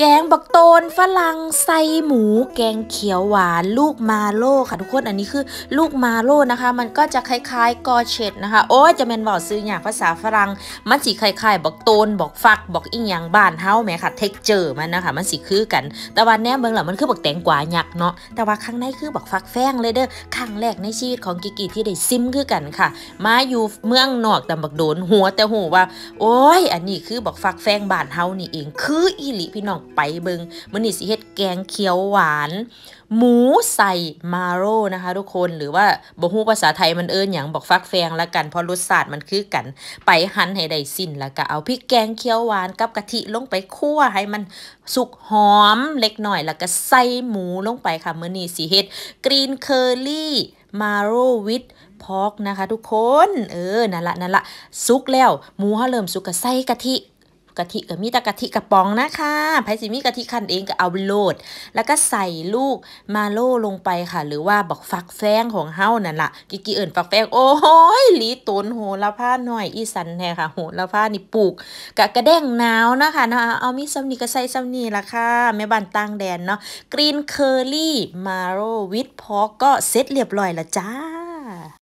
แกงบักโตนฝรั่งใส่หมู แกงเขียวหวาน ลูกมาโล่ค่ะทุกคนอันนี้คือลูกมาโล่นะคะ มันก็จะคล้าย ๆกอเชตนะคะโอ้จะเป็นบอกซื้ออย่างภาษาฝรั่งมันสีคล้ายๆบักโตนบอกฟักบอกอีอยังบ้านเฮาแม่ค่ะเท็กเจอร์มันนะคะมันสีคือกัน แต่ว่าแน่เบิ่งหล่ะมันคือบักแตงกวาหยักเนาะแต่ว่าข้างในคือบักฟักแฟงเลยเด้อครั้งแรกในชีวิตของกิกิที่ได้ซิมคือกันค่ะ มาอยู่เมืองนอกแต่บักโดนหัวแต่หูว่า โอ้ยอันนี้คือบักฟักแฟงบ้านเฮานี่เอง คืออิลิพี่น้องไปเบิงมืนอนี่สิเฮ็ดแกงเขียวหวาน หมูใส่มาโร่นะคะทุกคนหรือว่าบ่ฮู้ภาษาไทยมันเอิ้นยยางบอกฟักแฟงละกันเพราะรสชาติมันคือกัน ไปหั่นให้ได้สิ้นแล้วก็เอาพริกแกงเขียวหวานกับกะทิลงไปคั่วให้มันสุกหอมเล็กหน่อยแล้วก็ใส่หมูลงไปค่ะมื้อนี้สิเฮ็ดกรีนเคอร์ี่มาโร่วิทพอกนะคะทุกคน เออ นั่นละนั่นละสุกแล้วหมูเขาเริ่มสุกกะใส่กะทิกะทิก็มีแต่กะทิ กระป๋องนะคะไผซิมีกะทิคันเองก็เอาโลด แล้วก็ใส่ลูกมาโลลงไปค่ะ หรือว่าบอกฟักแฟงของเฮานั่นละ่ะ กิกิเอิญฟักแฟงโอ้ยลีตุนโหละผ้าหน่อยอีสันแท้ค่ะโหละผ้านี่ปลูกกะกระแดงหนาวนะคะเนาะเอามีซำมนี่ก็ใส่ซำมนี่ละค่ะแม่บ้านตั้งแดนเนาะกรีนเคอรี่ มาโรวิดพอก ก็เซ็ตเรียบร้อยละจ้า